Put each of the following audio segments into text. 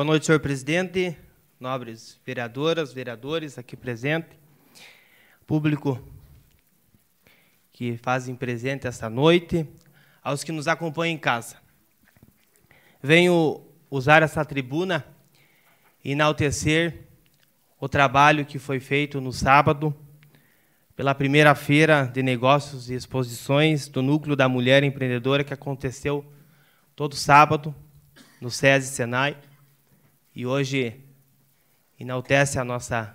Boa noite, senhor presidente, nobres vereadoras, vereadores aqui presentes, público que fazem presente esta noite, aos que nos acompanham em casa. Venho usar essa tribuna e enaltecer o trabalho que foi feito no sábado pela primeira feira de negócios e exposições do Núcleo da Mulher Empreendedora que aconteceu todo sábado no SESI Senai e hoje enaltece a nossa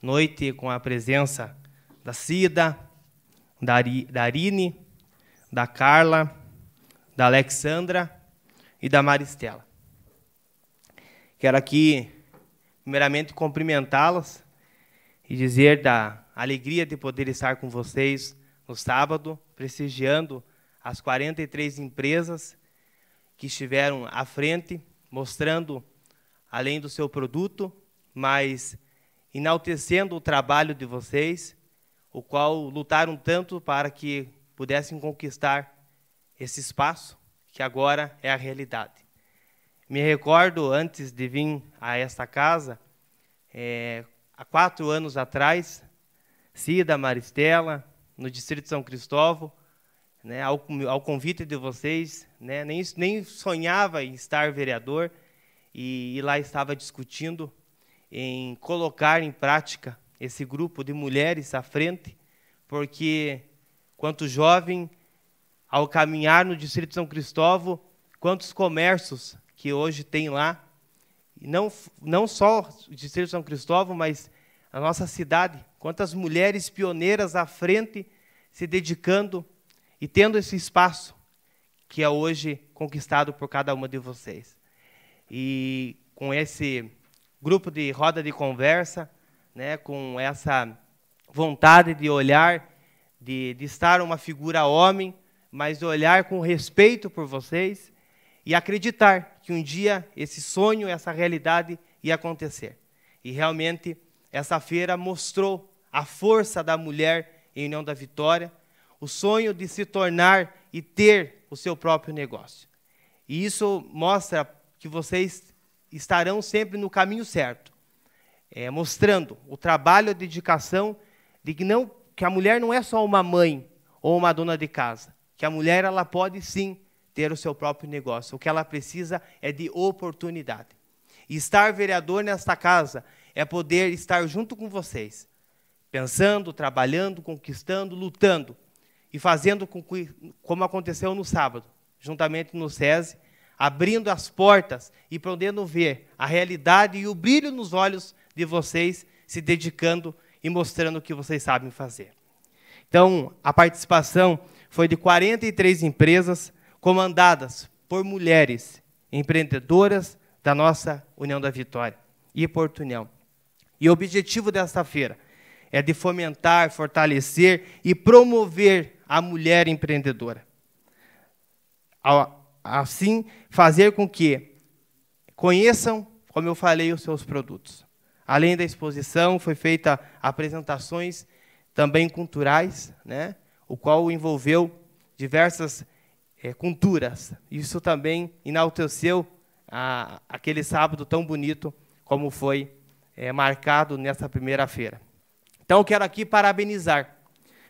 noite com a presença da Cida, da, Ari, da Arine, da Carla, da Alexandra e da Maristela. Quero aqui, primeiramente, cumprimentá-las e dizer da alegria de poder estar com vocês no sábado, prestigiando as 43 empresas que estiveram à frente, mostrando além do seu produto, mas enaltecendo o trabalho de vocês, o qual lutaram tanto para que pudessem conquistar esse espaço que agora é a realidade. Me recordo, antes de vir a esta casa, é, há quatro anos atrás, Cida, Maristela, no Distrito de São Cristóvão, né, ao, ao, convite de vocês, né, nem, nem sonhava em estar vereador, e, e lá estava discutindo em colocar em prática esse grupo de mulheres à frente, porque, quanto jovem, ao caminhar no Distrito de São Cristóvão, quantos comércios que hoje tem lá, não, não só o Distrito de São Cristóvão, mas a nossa cidade, quantas mulheres pioneiras à frente, se dedicando e tendo esse espaço que é hoje conquistado por cada uma de vocês e com esse grupo de roda de conversa, né, com essa vontade de olhar, de, de estar uma figura homem, mas olhar com respeito por vocês e acreditar que um dia esse sonho, essa realidade ia acontecer. E realmente essa feira mostrou a força da mulher em União da Vitória, o sonho de se tornar e ter o seu próprio negócio. E isso mostra que vocês estarão sempre no caminho certo, é, mostrando o trabalho, a dedicação de que, não, que a mulher não é só uma mãe ou uma dona de casa, que a mulher ela pode sim ter o seu próprio negócio. O que ela precisa é de oportunidade. E estar vereador nesta casa é poder estar junto com vocês, pensando, trabalhando, conquistando, lutando e fazendo com que, como aconteceu no sábado, juntamente no SESI, abrindo as portas e podendo ver a realidade e o brilho nos olhos de vocês, se dedicando e mostrando o que vocês sabem fazer. Então, a participação foi de 43 empresas comandadas por mulheres empreendedoras da nossa União da Vitória e Porto União. E o objetivo desta feira é de fomentar, fortalecer e promover a mulher empreendedora assim fazer com que conheçam, como eu falei, os seus produtos. Além da exposição, foi feita apresentações também culturais, né, o qual envolveu diversas é, culturas. Isso também enalteceu a, aquele sábado tão bonito como foi é, marcado nessa primeira-feira. Então, quero aqui parabenizar,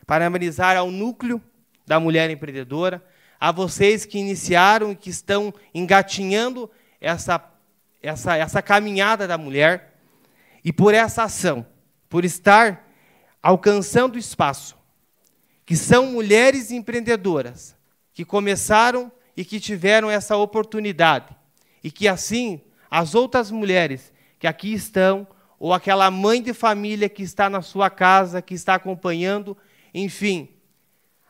parabenizar ao núcleo da mulher empreendedora, a vocês que iniciaram e que estão engatinhando essa, essa, essa caminhada da mulher, e por essa ação, por estar alcançando espaço, que são mulheres empreendedoras, que começaram e que tiveram essa oportunidade, e que assim as outras mulheres que aqui estão, ou aquela mãe de família que está na sua casa, que está acompanhando, enfim,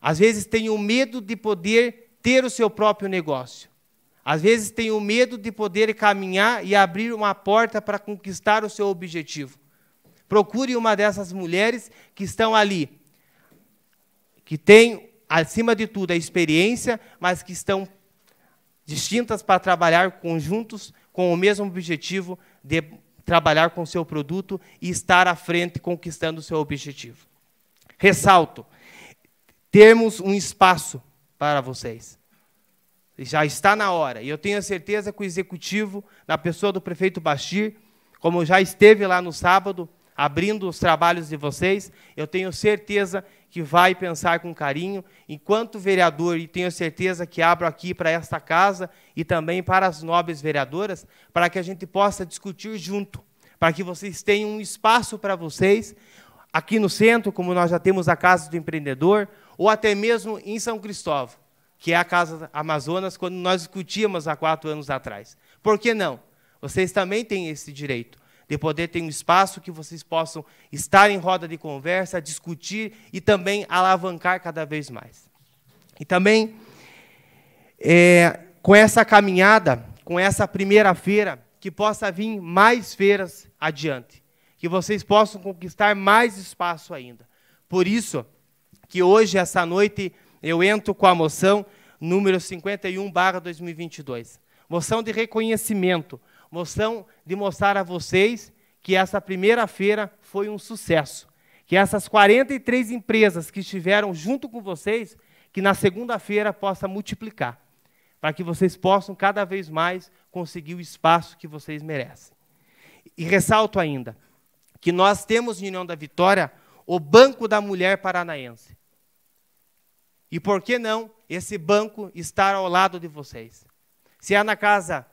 às vezes tem o medo de poder ter o seu próprio negócio. Às vezes tem o medo de poder caminhar e abrir uma porta para conquistar o seu objetivo. Procure uma dessas mulheres que estão ali, que tem, acima de tudo, a experiência, mas que estão distintas para trabalhar conjuntos com o mesmo objetivo de trabalhar com o seu produto e estar à frente conquistando o seu objetivo. Ressalto, termos um espaço para vocês. Já está na hora. E eu tenho a certeza que o executivo, na pessoa do prefeito Bastir, como já esteve lá no sábado, abrindo os trabalhos de vocês, eu tenho certeza que vai pensar com carinho, enquanto vereador, e tenho certeza que abro aqui para esta casa e também para as nobres vereadoras, para que a gente possa discutir junto, para que vocês tenham um espaço para vocês, aqui no centro, como nós já temos a Casa do Empreendedor, ou até mesmo em São Cristóvão, que é a Casa Amazonas, quando nós discutíamos há quatro anos atrás. Por que não? Vocês também têm esse direito de poder ter um espaço que vocês possam estar em roda de conversa, discutir e também alavancar cada vez mais. E também, é, com essa caminhada, com essa primeira feira, que possa vir mais feiras adiante, que vocês possam conquistar mais espaço ainda. Por isso, que hoje, essa noite, eu entro com a moção número 51, barra 2022. Moção de reconhecimento, moção de mostrar a vocês que essa primeira-feira foi um sucesso. Que essas 43 empresas que estiveram junto com vocês, que na segunda-feira possa multiplicar, para que vocês possam cada vez mais conseguir o espaço que vocês merecem. E ressalto ainda que nós temos em União da Vitória o Banco da Mulher Paranaense. E por que não esse banco estar ao lado de vocês? Se é na casa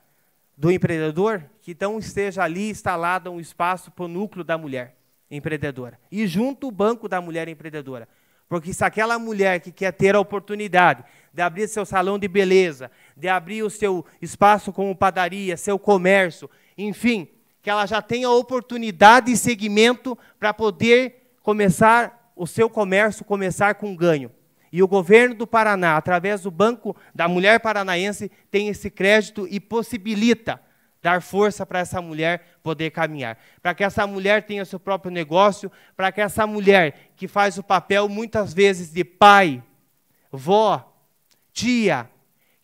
do empreendedor, que então esteja ali instalado um espaço para o núcleo da mulher empreendedora. E junto o banco da mulher empreendedora. Porque se aquela mulher que quer ter a oportunidade de abrir seu salão de beleza, de abrir o seu espaço como padaria, seu comércio, enfim, que ela já tenha oportunidade e segmento para poder começar o seu comércio, começar com ganho. E o governo do Paraná, através do Banco da Mulher Paranaense, tem esse crédito e possibilita dar força para essa mulher poder caminhar, para que essa mulher tenha seu próprio negócio, para que essa mulher que faz o papel muitas vezes de pai, vó, tia,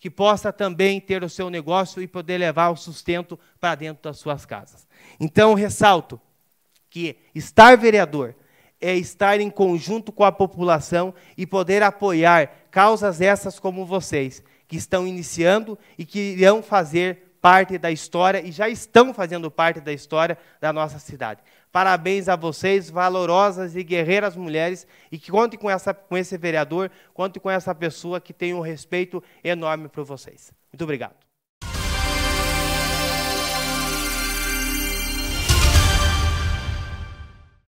que possa também ter o seu negócio e poder levar o sustento para dentro das suas casas. Então, ressalto que estar vereador é estar em conjunto com a população e poder apoiar causas essas como vocês, que estão iniciando e que irão fazer parte da história e já estão fazendo parte da história da nossa cidade. Parabéns a vocês, valorosas e guerreiras mulheres, e que contem com, essa, com esse vereador, contem com essa pessoa que tem um respeito enorme por vocês. Muito obrigado.